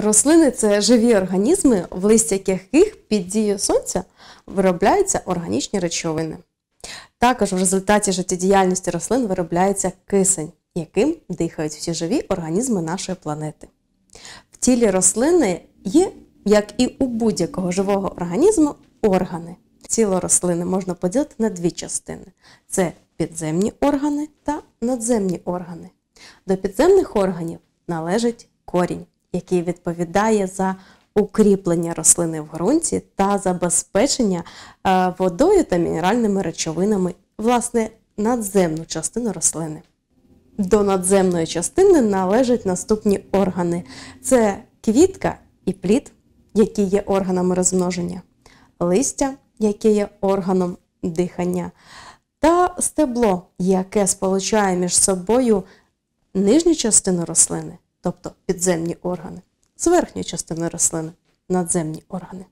Рослини це живі організми, в листях яких під дією сонця виробляються органічні речовини. Також в результаті життєдіяльності рослин виробляється кисень, яким дихають всі живі організми нашої планети. В тілі рослини є, як і у будь-якого живого організму, органи. Тіло рослини можна поділити на дві частини: це підземні органи та надземні органи. До підземних органів належить корінь який відповідає за укріплення рослини в ґрунті та забезпечення е, водою та мінеральними речовинами, власне, надземну частину рослини. До надземної частини належать наступні органи: це квітка і плід, які є органами розмноження, листя, яке є органом дихання, та стебло, яке сполучає між собою нижню частину рослини тобто підземні органи, з верхньої частини рослини надземні органи.